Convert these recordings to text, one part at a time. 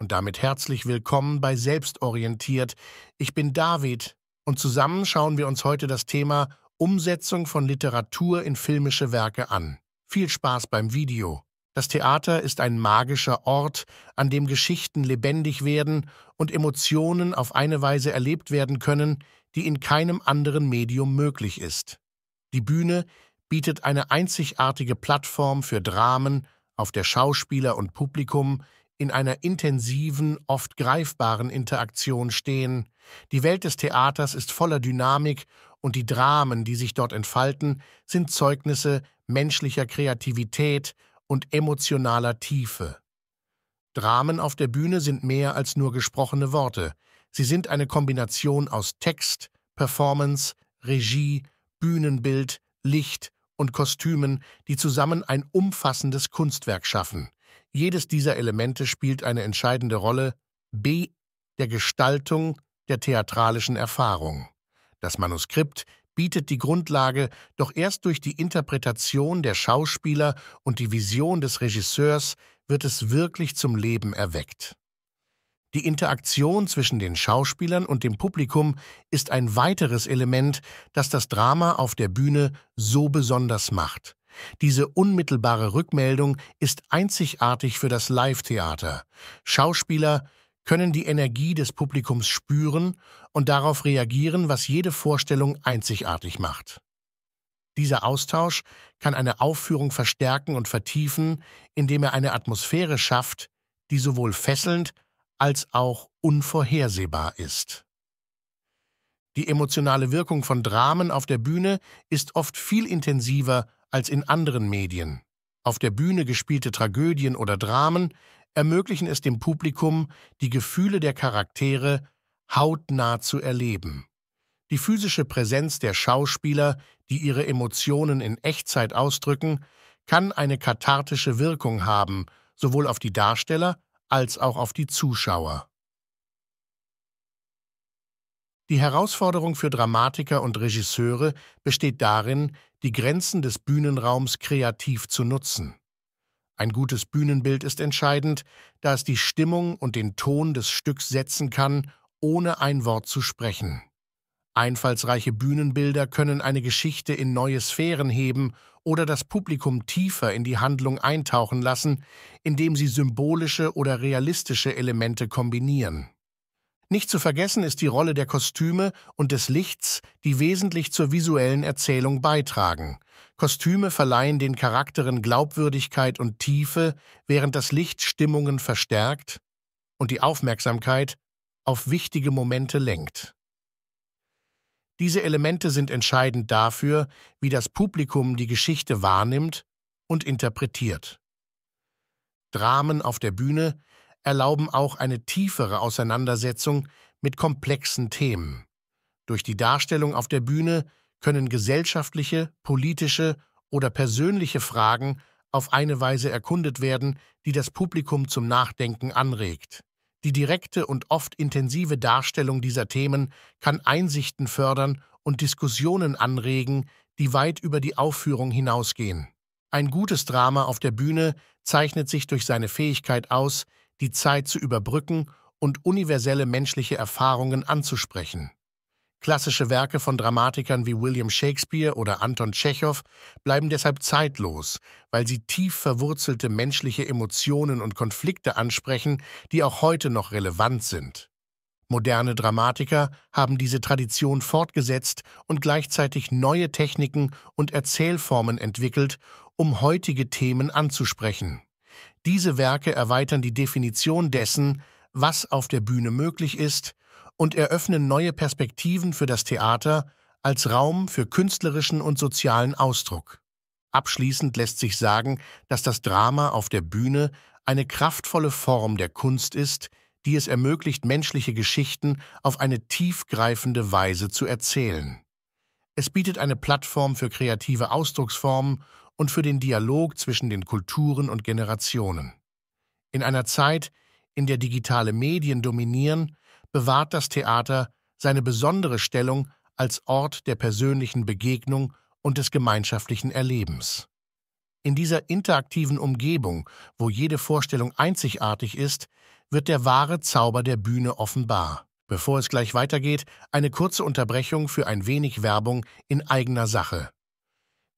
Und damit herzlich willkommen bei Selbstorientiert. Ich bin David und zusammen schauen wir uns heute das Thema Umsetzung von Literatur in filmische Werke an. Viel Spaß beim Video. Das Theater ist ein magischer Ort, an dem Geschichten lebendig werden und Emotionen auf eine Weise erlebt werden können, die in keinem anderen Medium möglich ist. Die Bühne bietet eine einzigartige Plattform für Dramen, auf der Schauspieler und Publikum in einer intensiven, oft greifbaren Interaktion stehen. Die Welt des Theaters ist voller Dynamik und die Dramen, die sich dort entfalten, sind Zeugnisse menschlicher Kreativität und emotionaler Tiefe. Dramen auf der Bühne sind mehr als nur gesprochene Worte. Sie sind eine Kombination aus Text, Performance, Regie, Bühnenbild, Licht und Kostümen, die zusammen ein umfassendes Kunstwerk schaffen. Jedes dieser Elemente spielt eine entscheidende Rolle b. der Gestaltung der theatralischen Erfahrung. Das Manuskript bietet die Grundlage, doch erst durch die Interpretation der Schauspieler und die Vision des Regisseurs wird es wirklich zum Leben erweckt. Die Interaktion zwischen den Schauspielern und dem Publikum ist ein weiteres Element, das das Drama auf der Bühne so besonders macht. Diese unmittelbare Rückmeldung ist einzigartig für das Live-Theater. Schauspieler können die Energie des Publikums spüren und darauf reagieren, was jede Vorstellung einzigartig macht. Dieser Austausch kann eine Aufführung verstärken und vertiefen, indem er eine Atmosphäre schafft, die sowohl fesselnd als auch unvorhersehbar ist. Die emotionale Wirkung von Dramen auf der Bühne ist oft viel intensiver als in anderen Medien. Auf der Bühne gespielte Tragödien oder Dramen ermöglichen es dem Publikum, die Gefühle der Charaktere hautnah zu erleben. Die physische Präsenz der Schauspieler, die ihre Emotionen in Echtzeit ausdrücken, kann eine kathartische Wirkung haben, sowohl auf die Darsteller als auch auf die Zuschauer. Die Herausforderung für Dramatiker und Regisseure besteht darin, die Grenzen des Bühnenraums kreativ zu nutzen. Ein gutes Bühnenbild ist entscheidend, da es die Stimmung und den Ton des Stücks setzen kann, ohne ein Wort zu sprechen. Einfallsreiche Bühnenbilder können eine Geschichte in neue Sphären heben oder das Publikum tiefer in die Handlung eintauchen lassen, indem sie symbolische oder realistische Elemente kombinieren. Nicht zu vergessen ist die Rolle der Kostüme und des Lichts, die wesentlich zur visuellen Erzählung beitragen. Kostüme verleihen den Charakteren Glaubwürdigkeit und Tiefe, während das Licht Stimmungen verstärkt und die Aufmerksamkeit auf wichtige Momente lenkt. Diese Elemente sind entscheidend dafür, wie das Publikum die Geschichte wahrnimmt und interpretiert. Dramen auf der Bühne erlauben auch eine tiefere Auseinandersetzung mit komplexen Themen. Durch die Darstellung auf der Bühne können gesellschaftliche, politische oder persönliche Fragen auf eine Weise erkundet werden, die das Publikum zum Nachdenken anregt. Die direkte und oft intensive Darstellung dieser Themen kann Einsichten fördern und Diskussionen anregen, die weit über die Aufführung hinausgehen. Ein gutes Drama auf der Bühne zeichnet sich durch seine Fähigkeit aus, die Zeit zu überbrücken und universelle menschliche Erfahrungen anzusprechen. Klassische Werke von Dramatikern wie William Shakespeare oder Anton Tschechow bleiben deshalb zeitlos, weil sie tief verwurzelte menschliche Emotionen und Konflikte ansprechen, die auch heute noch relevant sind. Moderne Dramatiker haben diese Tradition fortgesetzt und gleichzeitig neue Techniken und Erzählformen entwickelt, um heutige Themen anzusprechen. Diese Werke erweitern die Definition dessen, was auf der Bühne möglich ist, und eröffnen neue Perspektiven für das Theater als Raum für künstlerischen und sozialen Ausdruck. Abschließend lässt sich sagen, dass das Drama auf der Bühne eine kraftvolle Form der Kunst ist, die es ermöglicht, menschliche Geschichten auf eine tiefgreifende Weise zu erzählen. Es bietet eine Plattform für kreative Ausdrucksformen und für den Dialog zwischen den Kulturen und Generationen. In einer Zeit, in der digitale Medien dominieren, bewahrt das Theater seine besondere Stellung als Ort der persönlichen Begegnung und des gemeinschaftlichen Erlebens. In dieser interaktiven Umgebung, wo jede Vorstellung einzigartig ist, wird der wahre Zauber der Bühne offenbar. Bevor es gleich weitergeht, eine kurze Unterbrechung für ein wenig Werbung in eigener Sache.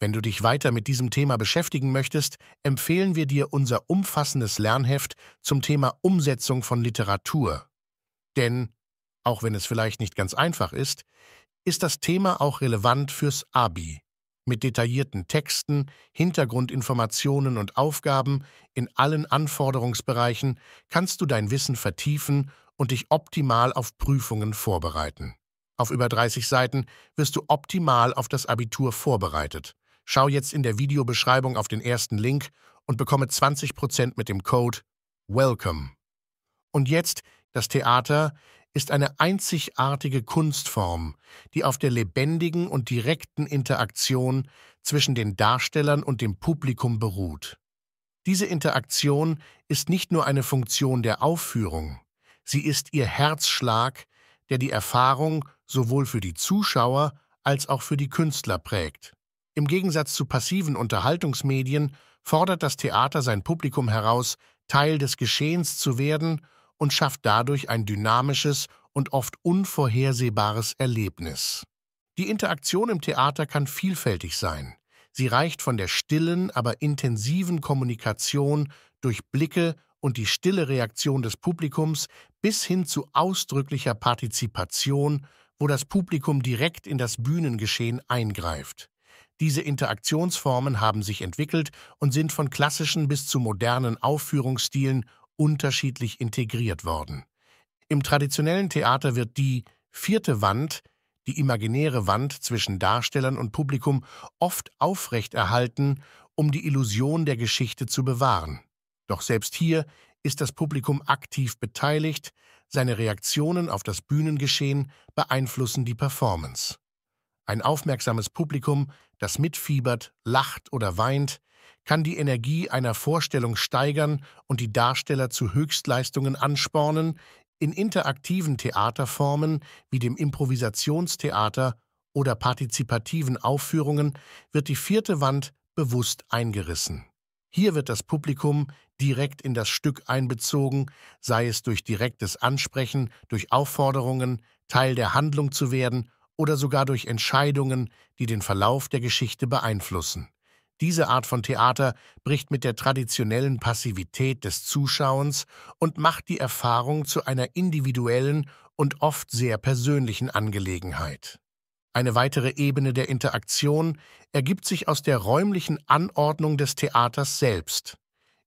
Wenn du dich weiter mit diesem Thema beschäftigen möchtest, empfehlen wir dir unser umfassendes Lernheft zum Thema Umsetzung von Literatur. Denn, auch wenn es vielleicht nicht ganz einfach ist, ist das Thema auch relevant fürs ABI. Mit detaillierten Texten, Hintergrundinformationen und Aufgaben in allen Anforderungsbereichen kannst du dein Wissen vertiefen und dich optimal auf Prüfungen vorbereiten. Auf über 30 Seiten wirst du optimal auf das Abitur vorbereitet. Schau jetzt in der Videobeschreibung auf den ersten Link und bekomme 20% mit dem Code WELCOME. Und jetzt, das Theater ist eine einzigartige Kunstform, die auf der lebendigen und direkten Interaktion zwischen den Darstellern und dem Publikum beruht. Diese Interaktion ist nicht nur eine Funktion der Aufführung, sie ist ihr Herzschlag, der die Erfahrung sowohl für die Zuschauer als auch für die Künstler prägt. Im Gegensatz zu passiven Unterhaltungsmedien fordert das Theater sein Publikum heraus, Teil des Geschehens zu werden und schafft dadurch ein dynamisches und oft unvorhersehbares Erlebnis. Die Interaktion im Theater kann vielfältig sein. Sie reicht von der stillen, aber intensiven Kommunikation durch Blicke und die stille Reaktion des Publikums bis hin zu ausdrücklicher Partizipation, wo das Publikum direkt in das Bühnengeschehen eingreift. Diese Interaktionsformen haben sich entwickelt und sind von klassischen bis zu modernen Aufführungsstilen unterschiedlich integriert worden. Im traditionellen Theater wird die vierte Wand, die imaginäre Wand zwischen Darstellern und Publikum, oft aufrechterhalten, um die Illusion der Geschichte zu bewahren. Doch selbst hier ist das Publikum aktiv beteiligt, seine Reaktionen auf das Bühnengeschehen beeinflussen die Performance. Ein aufmerksames Publikum, das mitfiebert, lacht oder weint, kann die Energie einer Vorstellung steigern und die Darsteller zu Höchstleistungen anspornen, in interaktiven Theaterformen wie dem Improvisationstheater oder partizipativen Aufführungen wird die vierte Wand bewusst eingerissen. Hier wird das Publikum direkt in das Stück einbezogen, sei es durch direktes Ansprechen, durch Aufforderungen, Teil der Handlung zu werden oder sogar durch Entscheidungen, die den Verlauf der Geschichte beeinflussen. Diese Art von Theater bricht mit der traditionellen Passivität des Zuschauens und macht die Erfahrung zu einer individuellen und oft sehr persönlichen Angelegenheit. Eine weitere Ebene der Interaktion ergibt sich aus der räumlichen Anordnung des Theaters selbst.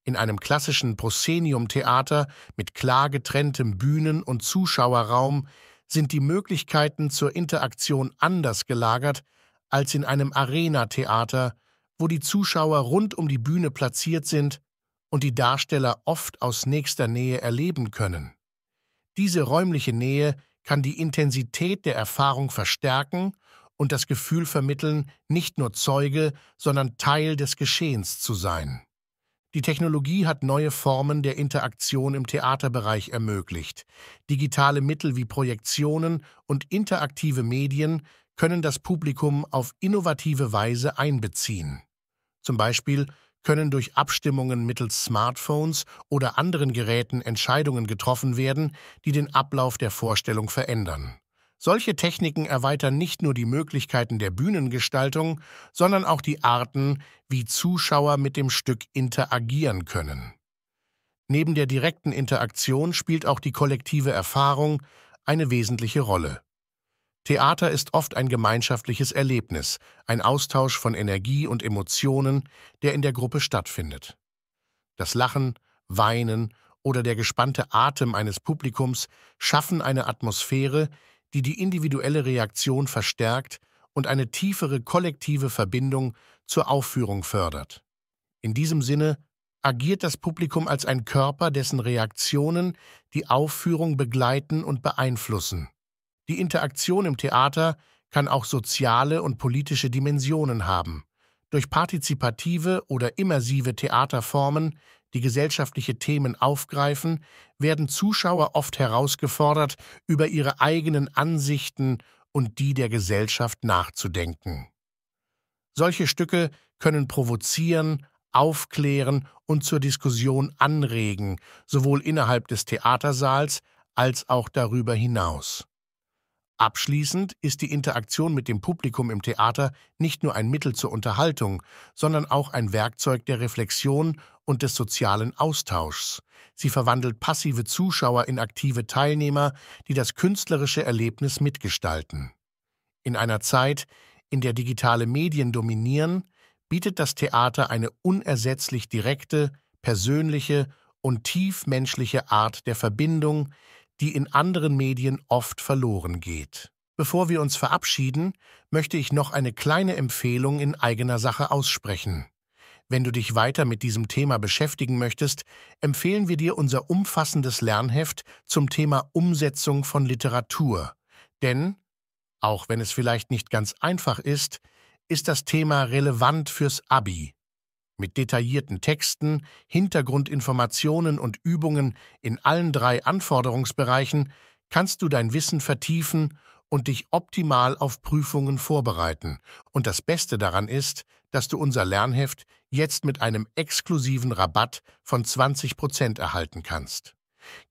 In einem klassischen Proscenium-Theater mit klar getrenntem Bühnen- und Zuschauerraum sind die Möglichkeiten zur Interaktion anders gelagert als in einem Arena-Theater, wo die Zuschauer rund um die Bühne platziert sind und die Darsteller oft aus nächster Nähe erleben können. Diese räumliche Nähe kann die Intensität der Erfahrung verstärken und das Gefühl vermitteln, nicht nur Zeuge, sondern Teil des Geschehens zu sein. Die Technologie hat neue Formen der Interaktion im Theaterbereich ermöglicht. Digitale Mittel wie Projektionen und interaktive Medien können das Publikum auf innovative Weise einbeziehen. Zum Beispiel können durch Abstimmungen mittels Smartphones oder anderen Geräten Entscheidungen getroffen werden, die den Ablauf der Vorstellung verändern. Solche Techniken erweitern nicht nur die Möglichkeiten der Bühnengestaltung, sondern auch die Arten, wie Zuschauer mit dem Stück interagieren können. Neben der direkten Interaktion spielt auch die kollektive Erfahrung eine wesentliche Rolle. Theater ist oft ein gemeinschaftliches Erlebnis, ein Austausch von Energie und Emotionen, der in der Gruppe stattfindet. Das Lachen, Weinen oder der gespannte Atem eines Publikums schaffen eine Atmosphäre, die die individuelle Reaktion verstärkt und eine tiefere kollektive Verbindung zur Aufführung fördert. In diesem Sinne agiert das Publikum als ein Körper, dessen Reaktionen die Aufführung begleiten und beeinflussen. Die Interaktion im Theater kann auch soziale und politische Dimensionen haben. Durch partizipative oder immersive Theaterformen die gesellschaftliche Themen aufgreifen, werden Zuschauer oft herausgefordert, über ihre eigenen Ansichten und die der Gesellschaft nachzudenken. Solche Stücke können provozieren, aufklären und zur Diskussion anregen, sowohl innerhalb des Theatersaals als auch darüber hinaus. Abschließend ist die Interaktion mit dem Publikum im Theater nicht nur ein Mittel zur Unterhaltung, sondern auch ein Werkzeug der Reflexion und des sozialen Austauschs. Sie verwandelt passive Zuschauer in aktive Teilnehmer, die das künstlerische Erlebnis mitgestalten. In einer Zeit, in der digitale Medien dominieren, bietet das Theater eine unersetzlich direkte, persönliche und tiefmenschliche Art der Verbindung, die in anderen Medien oft verloren geht. Bevor wir uns verabschieden, möchte ich noch eine kleine Empfehlung in eigener Sache aussprechen. Wenn du dich weiter mit diesem Thema beschäftigen möchtest, empfehlen wir dir unser umfassendes Lernheft zum Thema Umsetzung von Literatur. Denn, auch wenn es vielleicht nicht ganz einfach ist, ist das Thema relevant fürs ABI. Mit detaillierten Texten, Hintergrundinformationen und Übungen in allen drei Anforderungsbereichen kannst du dein Wissen vertiefen und dich optimal auf Prüfungen vorbereiten. Und das Beste daran ist, dass du unser Lernheft jetzt mit einem exklusiven Rabatt von 20% erhalten kannst.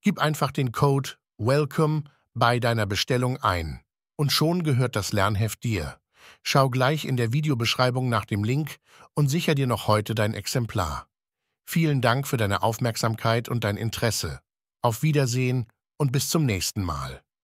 Gib einfach den Code WELCOME bei deiner Bestellung ein und schon gehört das Lernheft dir. Schau gleich in der Videobeschreibung nach dem Link und sicher dir noch heute dein Exemplar. Vielen Dank für deine Aufmerksamkeit und dein Interesse. Auf Wiedersehen und bis zum nächsten Mal.